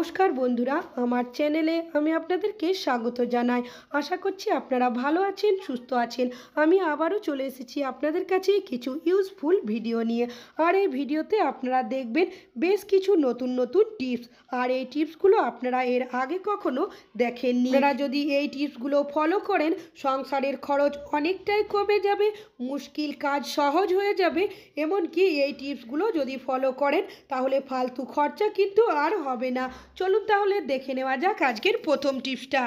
নমস্কার বন্ধুরা আমার চ্যানেলে আমি আপনাদেরকে স্বাগত জানাই আশা করছি আপনারা ভালো আছেন সুস্থ আছেন আমি আবারও চলে এসেছি আপনাদের কাছে কিছু ইউজফুল ভিডিও নিয়ে আর এই ভিডিওতে আপনারা দেখবেন বেশ কিছু নতুন নতুন টিপস আর এই টিপসগুলো আপনারা এর আগে কখনো দেখেননি আপনারা যদি এই টিপসগুলো ফলো করেন সংসারের খরচ অনেকটাই কমে যাবে মুশকিল কাজ সহজ হয়ে যাবে এমনকি এই টিপসগুলো যদি ফলো করেন তাহলে ফালতু খরচা কিন্তু আর হবে না চলুন তাহলে দেখে নেওয়া যাক আজকের প্রথম টিপসটা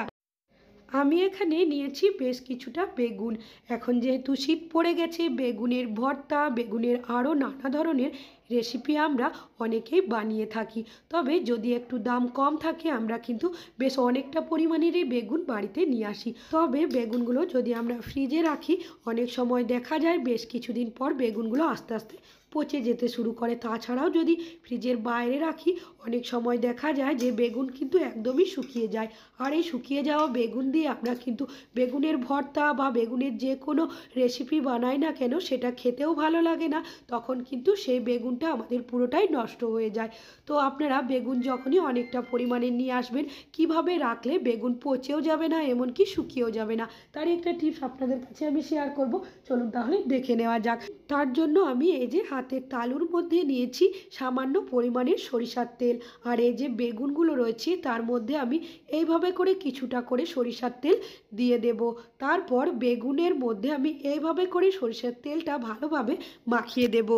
আমি এখানে নিয়েছি বেশ কিছুটা বেগুন এখন যেহেতু শীত পড়ে গেছে বেগুনের ভর্তা বেগুনের আরও নানা ধরনের রেসিপি আমরা অনেকেই বানিয়ে থাকি তবে যদি একটু দাম কম থাকে আমরা কিন্তু বেশ অনেকটা পরিমাণেরই বেগুন বাড়িতে নিয়ে আসি তবে বেগুনগুলো যদি আমরা ফ্রিজে রাখি অনেক সময় দেখা যায় বেশ কিছুদিন পর বেগুনগুলো আস্তে আস্তে পচে যেতে শুরু করে তাছাড়াও যদি ফ্রিজের বাইরে রাখি অনেক সময় দেখা যায় যে বেগুন কিন্তু একদমই শুকিয়ে যায় আর এই শুকিয়ে যাওয়া বেগুন দিয়ে আমরা কিন্তু বেগুনের ভর্তা বা বেগুনের যে কোনো রেসিপি বানাই না কেন সেটা খেতেও ভালো লাগে না তখন কিন্তু সেই বেগুনটা আমাদের পুরোটাই নষ্ট হয়ে যায় তো আপনারা বেগুন যখনই অনেকটা পরিমাণে নিয়ে আসবেন কিভাবে রাখলে বেগুন পচেও যাবে না এমনকি শুকিয়েও যাবে না তার একটা টিপস আপনাদের কাছে আমি শেয়ার করব চলুন তাহলে দেখে নেওয়া যাক তার জন্য আমি এই যে হাত হাতের তালুর মধ্যে নিয়েছি সামান্য পরিমাণের সরিষার তেল আর এই যে বেগুনগুলো রয়েছে তার মধ্যে আমি এইভাবে করে কিছুটা করে সরিষার তেল দিয়ে দেব তারপর বেগুনের মধ্যে আমি এইভাবে করে সরিষার তেলটা ভালোভাবে মাখিয়ে দেব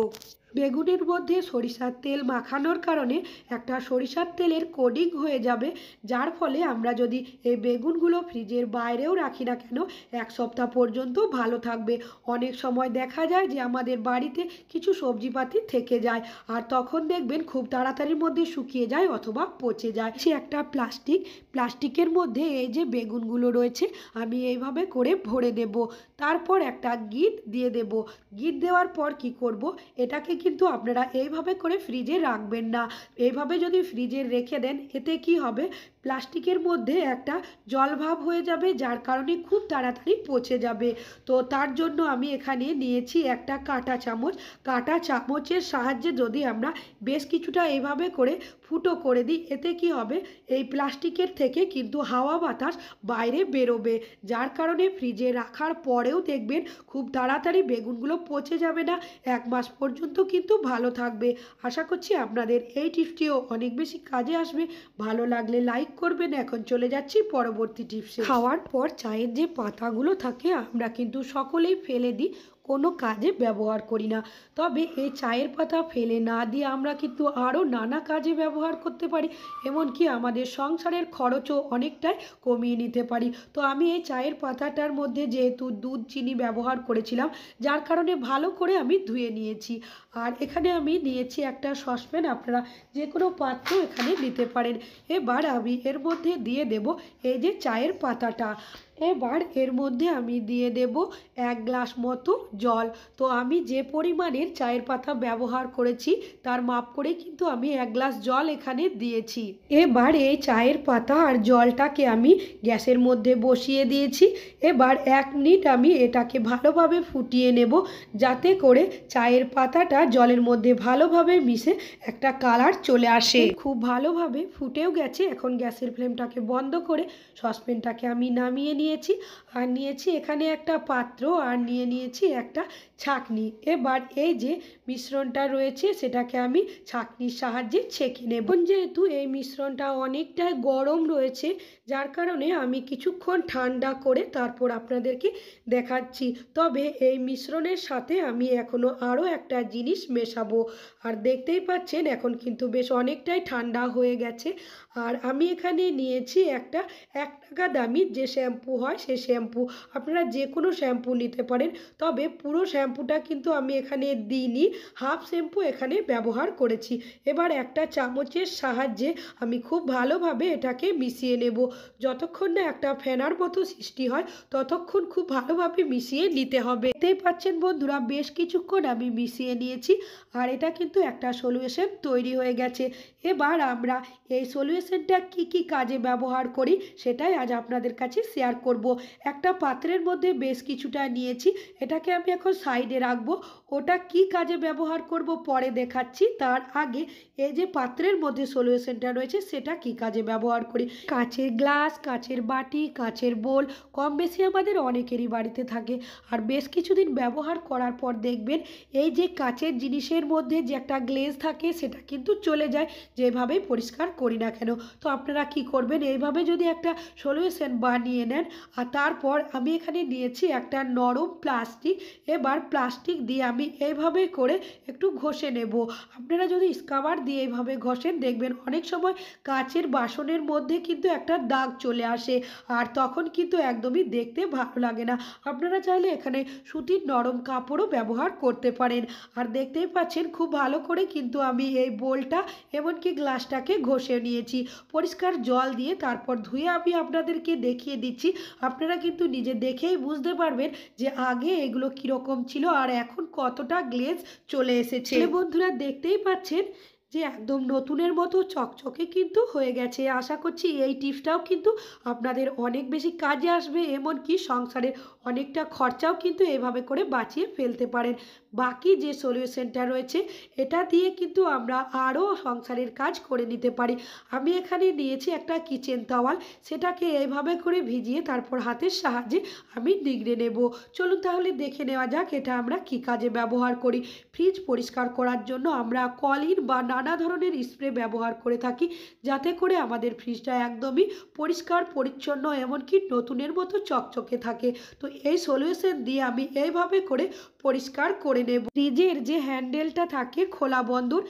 বেগুনের মধ্যে সরিষার তেল মাখানোর কারণে একটা সরিষার তেলের কোডিং হয়ে যাবে যার ফলে আমরা যদি এই বেগুনগুলো ফ্রিজের বাইরেও রাখি না কেন এক সপ্তাহ পর্যন্ত ভালো থাকবে অনেক সময় দেখা যায় যে আমাদের বাড়িতে কিছু সবজিপাতি থেকে যায় আর তখন দেখবেন খুব তাড়াতাড়ির মধ্যে শুকিয়ে যায় অথবা পচে যায় সে একটা প্লাস্টিক প্লাস্টিকের মধ্যে এই যে বেগুনগুলো রয়েছে আমি এইভাবে করে ভরে দেব তারপর একটা গিট দিয়ে দেব গিট দেওয়ার পর কি করব এটাকে কিন্তু আপনারা এইভাবে করে ফ্রিজে রাখবেন না এইভাবে যদি ফ্রিজে রেখে দেন এতে কি হবে প্লাস্টিকের মধ্যে একটা জলভাব হয়ে যাবে যার কারণে খুব তাড়াতাড়ি পচে যাবে তো তার জন্য আমি এখানে নিয়েছি একটা কাঁটা চামচ কাঁটা চামচের সাহায্যে যদি আমরা বেশ কিছুটা এভাবে করে ফুটো করে দিই এতে কি হবে এই প্লাস্টিকের থেকে কিন্তু হাওয়া বাতাস বাইরে বেরোবে যার কারণে ফ্রিজে রাখার পরেও দেখবেন খুব তাড়াতাড়ি বেগুনগুলো পচে যাবে না এক মাস পর্যন্ত কিন্তু ভালো থাকবে আশা করছি আপনাদের এই টিপটিও অনেক বেশি কাজে আসবে ভালো লাগলে লাইক করবেন এখন চলে যাচ্ছি পরবর্তী টিপসে খাওয়ার পর চায়ের যে পাতাগুলো থাকে আমরা কিন্তু সকলেই ফেলে দিই কোনো কাজে ব্যবহার করি না তবে এই চায়ের পাতা ফেলে না দিয়ে আমরা কিন্তু আরও নানা কাজে ব্যবহার করতে পারি এমনকি আমাদের সংসারের খরচও অনেকটাই কমিয়ে নিতে পারি তো আমি এই চায়ের পাতাটার মধ্যে যেহেতু দুধ চিনি ব্যবহার করেছিলাম যার কারণে ভালো করে আমি ধুয়ে নিয়েছি আর এখানে আমি নিয়েছি একটা সসপ্যান আপনারা যে কোনো পাত্র এখানে নিতে পারেন এবার আমি এর মধ্যে দিয়ে দেব এই যে চায়ের পাতাটা এবার এর মধ্যে আমি দিয়ে দেব এক গ্লাস মতো জল তো আমি যে পরিমাণের চায়ের পাতা ব্যবহার করেছি তার মাপ করে কিন্তু আমি এক গ্লাস জল এখানে দিয়েছি এবার এই চায়ের পাতা আর জলটাকে আমি গ্যাসের মধ্যে বসিয়ে দিয়েছি এবার এক মিনিট আমি এটাকে ভালোভাবে ফুটিয়ে নেব যাতে করে চায়ের পাতাটা জলের মধ্যে ভালোভাবে মিশে একটা কালার চলে আসে খুব ভালোভাবে ফুটেও গেছে এখন গ্যাসের ফ্লেমটাকে বন্ধ করে সসপ্যানটাকে আমি নামিয়ে নিয়েছি আর নিয়েছি এখানে একটা পাত্র আর নিয়ে নিয়েছি একটা ছাকনি এবার এই যে মিশ্রণটা রয়েছে সেটাকে আমি ছাঁকনির সাহায্যে ছেঁকে নেব যেহেতু এই মিশ্রণটা অনেকটাই গরম রয়েছে যার কারণে আমি কিছুক্ষণ ঠান্ডা করে তারপর আপনাদেরকে দেখাচ্ছি তবে এই মিশ্রণের সাথে আমি এখনও আরও একটা জিনিস মেশাবো আর দেখতেই পাচ্ছেন এখন কিন্তু বেশ অনেকটাই ঠান্ডা হয়ে গেছে আর আমি এখানে নিয়েছি একটা এক টাকা দামি যে শ্যাম্পু হয় সে শ্যাম্পু আপনারা যে কোনো শ্যাম্পু নিতে পারেন তবে পুরো শ্যাম্পুটা কিন্তু আমি এখানে দিইনি হাফ শ্যাম্পু এখানে ব্যবহার করেছি এবার একটা চামচের সাহায্যে আমি খুব ভালোভাবে এটাকে মিশিয়ে নেব যতক্ষণ না একটা ফেনার মতো সৃষ্টি হয় ততক্ষণ খুব ভালোভাবে মিশিয়ে নিতে হবে দেখতেই পাচ্ছেন বন্ধুরা বেশ কিছুক্ষণ আমি মিশিয়ে নিয়েছি আর এটা কিন্তু একটা সলিউশন তৈরি হয়ে গেছে এবার আমরা এই সলিউশন সর্ষের কি কী কী কাজে ব্যবহার করি সেটাই আজ আপনাদের কাছে শেয়ার করব একটা পাত্রের মধ্যে বেশ কিছুটা নিয়েছি এটাকে আমি এখন সাইডে রাখবো ওটা কি কাজে ব্যবহার করব পরে দেখাচ্ছি তার আগে এই যে পাত্রের মধ্যে সলিউশনটা রয়েছে সেটা কি কাজে ব্যবহার করি কাঁচের গ্লাস কাঁচের বাটি কাঁচের বোল কম বেশি আমাদের অনেকেরই বাড়িতে থাকে আর বেশ কিছুদিন ব্যবহার করার পর দেখবেন এই যে কাঁচের জিনিসের মধ্যে যে একটা গ্লেজ থাকে সেটা কিন্তু চলে যায় যেভাবেই পরিষ্কার করি না কেন তো আপনারা কি করবেন এইভাবে যদি একটা সলিউশন বানিয়ে নেন আর তারপর আমি এখানে নিয়েছি একটা নরম প্লাস্টিক এবার প্লাস্টিক দিয়ে আমি আমি এইভাবে করে একটু ঘষে নেব আপনারা যদি স্কাবার দিয়ে এইভাবে ঘষেন দেখবেন অনেক সময় কাচের বাসনের মধ্যে কিন্তু একটা দাগ চলে আসে আর তখন কিন্তু একদমই দেখতে ভালো লাগে না আপনারা চাইলে এখানে সুতির নরম কাপড়ও ব্যবহার করতে পারেন আর দেখতেই পাচ্ছেন খুব ভালো করে কিন্তু আমি এই বোলটা এমনকি গ্লাসটাকে ঘষে নিয়েছি পরিষ্কার জল দিয়ে তারপর ধুয়ে আমি আপনাদেরকে দেখিয়ে দিচ্ছি আপনারা কিন্তু নিজে দেখেই বুঝতে পারবেন যে আগে এগুলো কীরকম ছিল আর এখন কতটা গ্লেজ চলে এসেছে বন্ধুরা দেখতেই পাচ্ছেন যে একদম নতুনের মতো চকচকে কিন্তু হয়ে গেছে আশা করছি এই টিপসটাও কিন্তু আপনাদের অনেক বেশি কাজে আসবে এমনকি সংসারের অনেকটা খরচাও কিন্তু এভাবে করে বাঁচিয়ে ফেলতে পারেন বাকি যে সলিউশনটা রয়েছে এটা দিয়ে কিন্তু আমরা আরও সংসারের কাজ করে নিতে পারি আমি এখানে নিয়েছি একটা কিচেন তাওয়াল সেটাকে এইভাবে করে ভিজিয়ে তারপর হাতের সাহায্যে আমি নিগড়ে নেব চলুন তাহলে দেখে নেওয়া যাক এটা আমরা কি কাজে ব্যবহার করি ফ্রিজ পরিষ্কার করার জন্য আমরা কলিন বা নানা ধরনের স্প্রে ব্যবহার করে থাকি যাতে করে আমাদের ফ্রিজটা একদমই পরিষ্কার পরিচ্ছন্ন এমনকি নতুনের মতো চকচকে থাকে তো এই সলিউশন দিয়ে আমি এইভাবে করে পরিষ্কার করে নেব ফ্রিজের যে হ্যান্ডেলটা থাকে খোলা বন্দর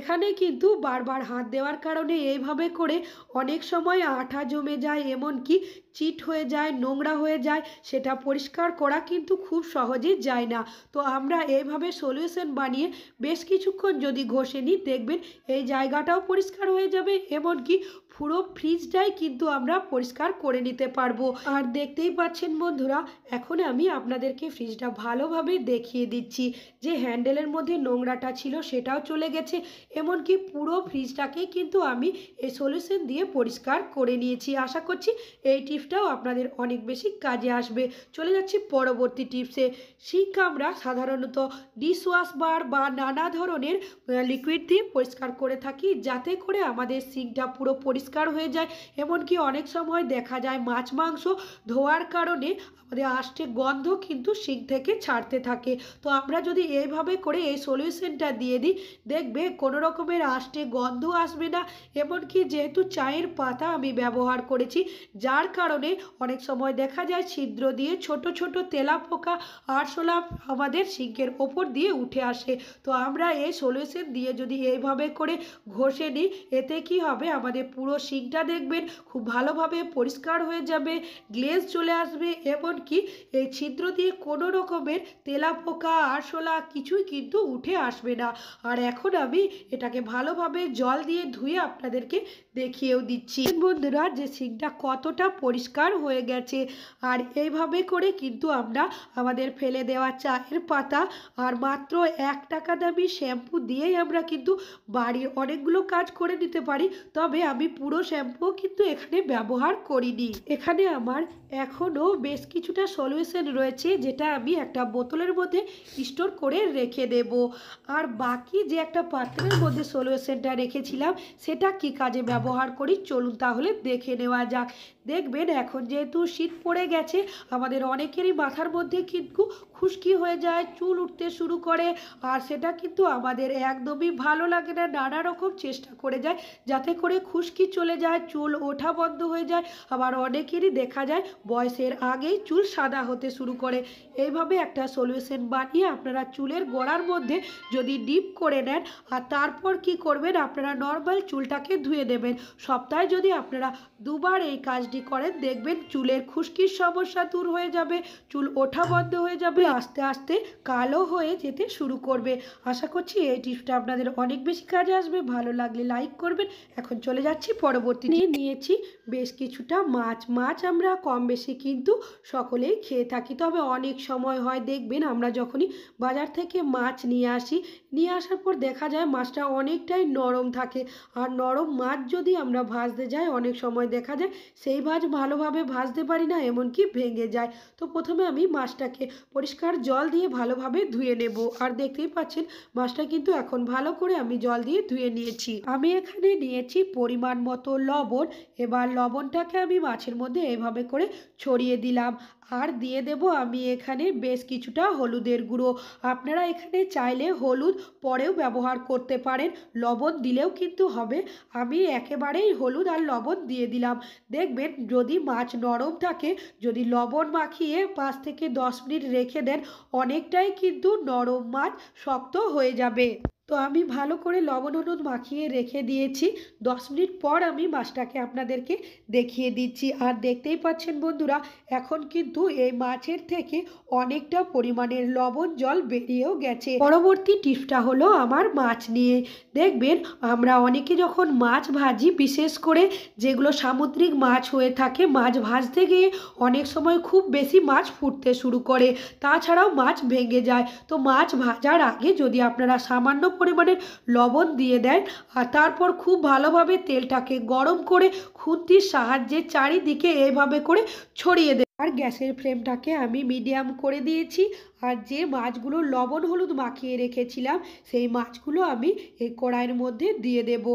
এখানে কিন্তু বারবার হাত দেওয়ার কারণে এইভাবে করে অনেক সময় আঠা জমে যায় এমনকি চিট হয়ে যায় নোংরা হয়ে যায় সেটা পরিষ্কার করা কিন্তু খুব সহজে যায় না তো আমরা এইভাবে সলিউশন বানিয়ে বেশ কিছুক্ষণ যদি ঘষে নিই দেখবেন এই জায়গাটাও পরিষ্কার হয়ে যাবে এমনকি পুরো ফ্রিজটাই কিন্তু আমরা পরিষ্কার করে নিতে পারবো আর দেখতেই পাচ্ছেন বন্ধুরা এখন আমি আপনাদেরকে ফ্রিজটা ভালোভাবে দেখি দেখিয়ে দিচ্ছি যে হ্যান্ডেলের মধ্যে নোংরাটা ছিল সেটাও চলে গেছে এমনকি পুরো ফ্রিজটাকে কিন্তু আমি এই সলিউশন দিয়ে পরিষ্কার করে নিয়েছি আশা করছি এই টিপসটাও আপনাদের অনেক বেশি কাজে আসবে চলে যাচ্ছি পরবর্তী টিপসে শিখ আমরা সাধারণত ডিশওয়াশ বার বা নানা ধরনের লিকুইড দিয়ে পরিষ্কার করে থাকি যাতে করে আমাদের সিঙ্কটা পুরো পরিষ্কার হয়ে যায় এমনকি অনেক সময় দেখা যায় মাছ মাংস ধোয়ার কারণে আমাদের আষ্টে গন্ধ কিন্তু সিঙ্ক থেকে ছাড়তে থাকে থাকে তো আমরা যদি এইভাবে করে এই সলিউশনটা দিয়ে দিই দেখবে কোনো রকমের আষ্টে গন্ধ আসবে না এমনকি যেহেতু চায়ের পাতা আমি ব্যবহার করেছি যার কারণে অনেক সময় দেখা যায় ছিদ্র দিয়ে ছোট ছোট তেলা পোকা আরশোলা আমাদের সিঙ্কের ওপর দিয়ে উঠে আসে তো আমরা এই সলিউশন দিয়ে যদি এইভাবে করে ঘষে নিই এতে কি হবে আমাদের পুরো সিঙ্কটা দেখবেন খুব ভালোভাবে পরিষ্কার হয়ে যাবে গ্লেজ চলে আসবে এমনকি এই ছিদ্র দিয়ে কোনো রকমের তেলা পোকা আরশোলা কিছুই কিন্তু উঠে আসবে না আর এখন আমি এটাকে ভালোভাবে জল দিয়ে ধুয়ে আপনাদেরকে দেখিয়েও দিচ্ছি বন্ধুরা যে সিঙ্কটা কতটা পরিষ্কার হয়ে গেছে আর এইভাবে করে কিন্তু আমরা আমাদের ফেলে দেওয়া চায়ের পাতা আর মাত্র এক টাকা দামি শ্যাম্পু দিয়েই আমরা কিন্তু বাড়ির অনেকগুলো কাজ করে নিতে পারি তবে আমি পুরো শ্যাম্পুও কিন্তু এখানে ব্যবহার করিনি এখানে আমার এখনও বেশ কিছুটা সলিউশন রয়েছে যেটা আমি একটা বোতলের মধ্যে মধ্যে স্টোর করে রেখে দেব আর বাকি যে একটা পাত্রের মধ্যে সলিউশনটা রেখেছিলাম সেটা কি কাজে ব্যবহার করি চলুন তাহলে দেখে নেওয়া যাক দেখবেন এখন যেহেতু শীত পড়ে গেছে আমাদের অনেকেরই মাথার মধ্যে কিন্তু খুশকি হয়ে যায় চুল উঠতে শুরু করে আর সেটা কিন্তু আমাদের একদমই ভালো লাগে না নানা রকম চেষ্টা করে যায় যাতে করে খুশকি চলে যায় চুল ওঠা বন্ধ হয়ে যায় আবার অনেকেরই দেখা যায় বয়সের আগেই চুল সাদা হতে শুরু করে এইভাবে একটা সলিউশন বানিয়ে আপনারা চুলের গোড়ার মধ্যে যদি ডিপ করে নেন আর তারপর কি করবেন আপনারা নর্মাল চুলটাকে ধুয়ে দেবেন সপ্তাহে যদি আপনারা দুবার এই কাজটি করেন দেখবেন চুলের খুশকির সমস্যা দূর হয়ে যাবে চুল ওঠা বন্ধ হয়ে যাবে আস্তে আস্তে কালো হয়ে যেতে শুরু করবে আশা করছি এই টিপসটা আপনাদের অনেক বেশি কাজে আসবে ভালো লাগলে লাইক করবেন এখন চলে যাচ্ছি পরবর্তী নিয়েছি বেশ কিছুটা মাছ মাছ আমরা কম বেশি কিন্তু সকলেই খেয়ে থাকি তবে অনেক সময় হয় দেখবেন আমরা যখনই বাজার থেকে মাছ নিয়ে আসি নিয়ে আসার পর দেখা যায় মাছটা অনেকটাই নরম থাকে আর নরম মাছ যদি আমরা ভাজতে যাই অনেক সময় দেখা যায় সেই মাছ ভালোভাবে ভাজতে পারি না এমনকি ভেঙে যায় তো প্রথমে আমি মাছটাকে পরিষ্কার পরিষ্কার জল দিয়ে ভালোভাবে ধুয়ে নেব আর দেখতেই পাচ্ছেন মাছটা কিন্তু এখন ভালো করে আমি জল দিয়ে ধুয়ে নিয়েছি আমি এখানে নিয়েছি পরিমাণ মতো লবণ এবার লবণটাকে আমি মাছের মধ্যে এভাবে করে ছড়িয়ে দিলাম আর দিয়ে দেব আমি এখানে বেশ কিছুটা হলুদের গুঁড়ো আপনারা এখানে চাইলে হলুদ পরেও ব্যবহার করতে পারেন লবণ দিলেও কিন্তু হবে আমি একেবারেই হলুদ আর লবণ দিয়ে দিলাম দেখবেন যদি মাছ নরম থাকে যদি লবণ মাখিয়ে পাঁচ থেকে দশ মিনিট রেখে দেন অনেকটাই কিন্তু নরম মাছ শক্ত হয়ে যাবে তো আমি ভালো করে লবণ হলুদ মাখিয়ে রেখে দিয়েছি দশ মিনিট পর আমি মাছটাকে আপনাদেরকে দেখিয়ে দিচ্ছি আর দেখতেই পাচ্ছেন বন্ধুরা এখন কিন্তু এই মাছের থেকে অনেকটা পরিমাণের লবণ জল বেরিয়েও গেছে পরবর্তী টিপসটা হলো আমার মাছ নিয়ে দেখবেন আমরা অনেকে যখন মাছ ভাজি বিশেষ করে যেগুলো সামুদ্রিক মাছ হয়ে থাকে মাছ ভাজতে গিয়ে অনেক সময় খুব বেশি মাছ ফুটতে শুরু করে তাছাড়াও মাছ ভেঙে যায় তো মাছ ভাজার আগে যদি আপনারা সামান্য পরিমাণের লবণ দিয়ে দেন আর তারপর খুব ভালোভাবে তেলটাকে গরম করে খুন্তির সাহায্যে চারিদিকে এভাবে করে ছড়িয়ে দেন আর গ্যাসের ফ্লেমটাকে আমি মিডিয়াম করে দিয়েছি আর যে মাছগুলো লবণ হলুদ মাখিয়ে রেখেছিলাম সেই মাছগুলো আমি এই কড়াইয়ের মধ্যে দিয়ে দেব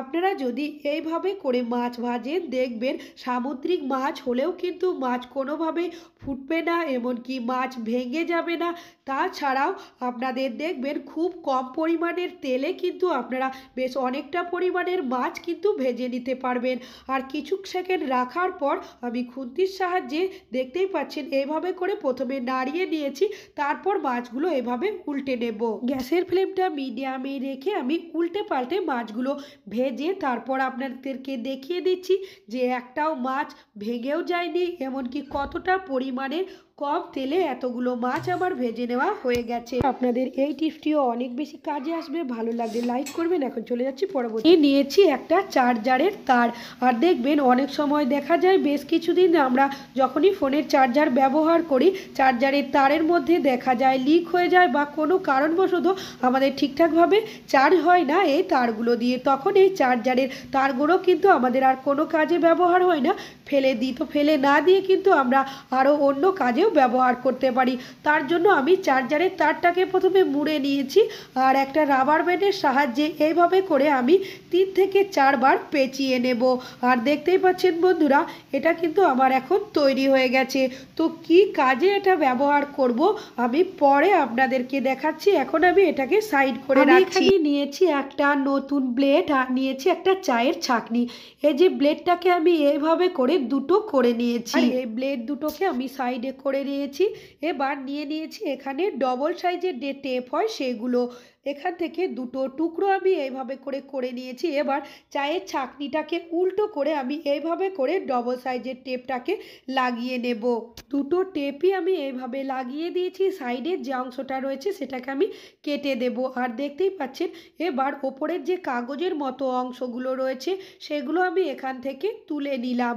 আপনারা যদি এইভাবে করে মাছ ভাজেন দেখবেন সামুদ্রিক মাছ হলেও কিন্তু মাছ কোনোভাবে ফুটবে না এমনকি মাছ ভেঙে যাবে না তাছাড়াও আপনাদের দেখবেন খুব কম পরিমাণের তেলে কিন্তু আপনারা বেশ অনেকটা পরিমাণের মাছ কিন্তু ভেজে নিতে পারবেন আর কিছু সেকেন্ড রাখার পর আমি খুন্তির সাহায্যে দেখতেই পাচ্ছেন এইভাবে করে প্রথমে নাড়িয়ে নিয়েছি তারপর মাছগুলো এভাবে উল্টে নেব গ্যাসের ফ্লেমটা মিডিয়ামে রেখে আমি উল্টে পাল্টে মাছগুলো ভেজে তারপর আপনাদেরকে দেখিয়ে দিচ্ছি যে একটাও মাছ ভেঙেও যায়নি এমনকি কতটা পরিমাণে কম তেলে এতগুলো মাছ আবার ভেজে নেওয়া হয়ে গেছে আপনাদের এই টিপসটিও অনেক বেশি কাজে আসবে ভালো লাগবে লাইক করবেন এখন চলে যাচ্ছি পরবর্তী নিয়েছি একটা চার্জারের তার আর দেখবেন অনেক সময় দেখা যায় বেশ কিছুদিন আমরা যখনই ফোনের চার্জার ব্যবহার করি চার্জারের তারের মধ্যে দেখা যায় লিক হয়ে যায় বা কোনো কারণবশত আমাদের ঠিকঠাকভাবে চার্জ হয় না এই তারগুলো দিয়ে তখন এই চার্জারের তারগুলো কিন্তু আমাদের আর কোনো কাজে ব্যবহার হয় না ফেলে দিই তো ফেলে না দিয়ে কিন্তু আমরা আরও অন্য কাজেও ব্যবহার করতে পারি তার জন্য আমি চার্জারের তারটাকে প্রথমে মুড়ে নিয়েছি আর একটা রাবার ব্যান্ডের সাহায্যে এইভাবে করে আমি তিন থেকে চারবার পেঁচিয়ে নেব আর দেখতেই পাচ্ছেন বন্ধুরা এটা কিন্তু আমার এখন তৈরি হয়ে গেছে তো কি কাজে এটা ব্যবহার করব আমি পরে আপনাদেরকে দেখাচ্ছি এখন আমি এটাকে সাইড করে রাখছি নিয়েছি একটা নতুন ব্লেড আর নিয়েছি একটা চায়ের ছাকনি এই যে ব্লেডটাকে আমি এইভাবে করে দুটো করে নিয়েছি এই ব্লেড দুটোকে আমি সাইডে করে নিয়েছি এবার নিয়ে নিয়েছি এখানে ডবল সাইজের যে টেপ হয় সেগুলো এখান থেকে দুটো টুকরো আমি এইভাবে করে করে নিয়েছি এবার চায়ের ছাকনিটাকে উল্টো করে আমি এইভাবে করে ডবল সাইজের টেপটাকে লাগিয়ে নেব দুটো টেপই আমি এইভাবে লাগিয়ে দিয়েছি সাইডের যে অংশটা রয়েছে সেটাকে আমি কেটে দেব আর দেখতেই পাচ্ছেন এবার ওপরের যে কাগজের মতো অংশগুলো রয়েছে সেগুলো আমি এখান থেকে তুলে নিলাম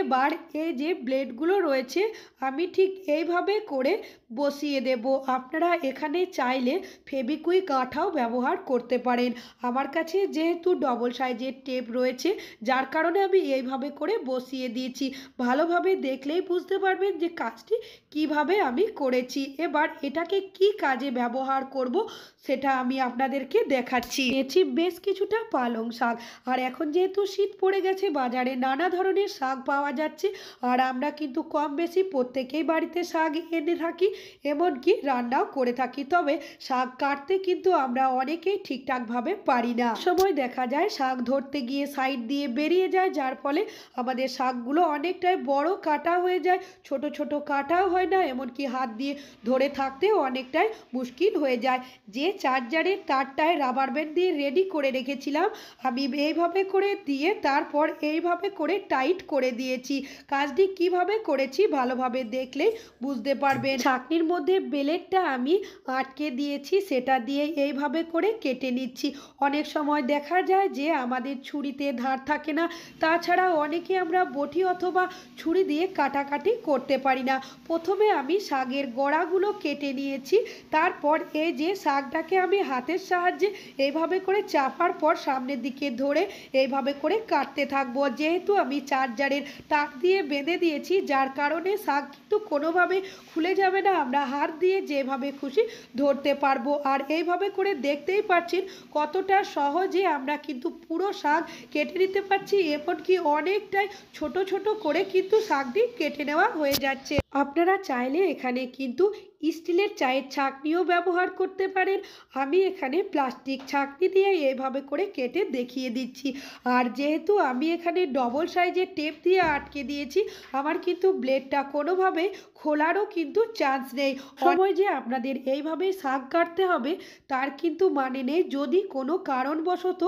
এবার এই যে ব্লেডগুলো রয়েছে আমি ঠিক এইভাবে করে বসিয়ে দেব আপনারা এখানে চাইলে ফেবিকুইক আঠাও ব্যবহার করতে পারেন আমার কাছে যেহেতু ডবল সাইজের টেপ রয়েছে যার কারণে আমি এইভাবে করে বসিয়ে দিয়েছি ভালোভাবে দেখলেই বুঝতে পারবেন যে কাজটি কিভাবে আমি করেছি এবার এটাকে কি কাজে ব্যবহার করব সেটা আমি আপনাদেরকে দেখাচ্ছি এছি বেশ কিছুটা পালং শাক আর এখন যেহেতু শীত পড়ে গেছে বাজারে নানা ধরনের শাক পাওয়া যাচ্ছে আর আমরা কিন্তু কম বেশি প্রত্যেকেই বাড়িতে শাক এনে থাকি এমনকি রান্নাও করে থাকি তবে শাক কাটতে কিন্তু আমরা অনেকেই ঠিকঠাকভাবে পারি না সময় দেখা যায় শাক ধরতে গিয়ে সাইড দিয়ে বেরিয়ে যায় যার ফলে আমাদের শাকগুলো অনেকটাই বড় কাটা হয়ে যায় ছোট ছোট কাটাও হয় না এমনকি হাত দিয়ে ধরে থাকতেও অনেকটাই মুশকিল হয়ে যায় যে চার্জারের তারটায় রাবার ব্যান্ড দিয়ে রেডি করে রেখেছিলাম আমি এইভাবে করে দিয়ে তারপর এইভাবে করে টাইট করে দিয়েছি কাজটি কিভাবে করেছি ভালোভাবে দেখলেই বুঝতে পারবেন শাক বাটির মধ্যে বেলেটটা আমি আটকে দিয়েছি সেটা দিয়ে এইভাবে করে কেটে নিচ্ছি অনেক সময় দেখা যায় যে আমাদের ছুরিতে ধার থাকে না তাছাড়া অনেকে আমরা বটি অথবা ছুরি দিয়ে কাটাকাটি করতে পারি না প্রথমে আমি শাগের গোড়াগুলো কেটে নিয়েছি তারপর এই যে শাকটাকে আমি হাতের সাহায্যে এইভাবে করে চাপার পর সামনের দিকে ধরে এইভাবে করে কাটতে থাকবো যেহেতু আমি চার্জারের তাক দিয়ে বেঁধে দিয়েছি যার কারণে শাক কিন্তু কোনোভাবে খুলে যাবে না আমরা হাত দিয়ে যেভাবে খুশি ধরতে পারবো আর এইভাবে করে দেখতেই পাচ্ছেন কতটা সহজে আমরা কিন্তু পুরো শাক কেটে নিতে পারছি এমনকি অনেকটাই ছোট ছোট করে কিন্তু শাকটি কেটে নেওয়া হয়ে যাচ্ছে আপনারা চাইলে এখানে কিন্তু স্টিলের চায়ের ছাঁকনিও ব্যবহার করতে পারেন আমি এখানে প্লাস্টিক ছাঁকনি দিয়ে এভাবে করে কেটে দেখিয়ে দিচ্ছি আর যেহেতু আমি এখানে ডবল সাইজের টেপ দিয়ে আটকে দিয়েছি আমার কিন্তু ব্লেডটা কোনোভাবে খোলারও কিন্তু চান্স নেই সময় যে আপনাদের এইভাবে শাক কাটতে হবে তার কিন্তু মানে নেই যদি কোনো কারণবশত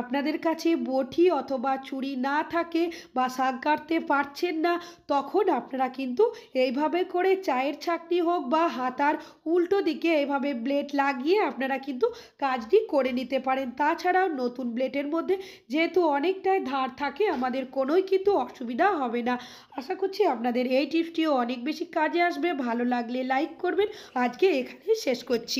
আপনাদের কাছে বটি অথবা চুরি না থাকে বা শাক কাটতে পারছেন না তখন আপনারা কিন্তু এই এইভাবে করে চায়ের ছাকনি হোক বা হাতার উল্টো দিকে এভাবে ব্লেড লাগিয়ে আপনারা কিন্তু কাজটি করে নিতে পারেন তাছাড়াও নতুন ব্লেডের মধ্যে যেহেতু অনেকটাই ধার থাকে আমাদের কোনোই কিন্তু অসুবিধা হবে না আশা করছি আপনাদের এই টিপসটিও অনেক বেশি কাজে আসবে ভালো লাগলে লাইক করবেন আজকে এখানে শেষ করছি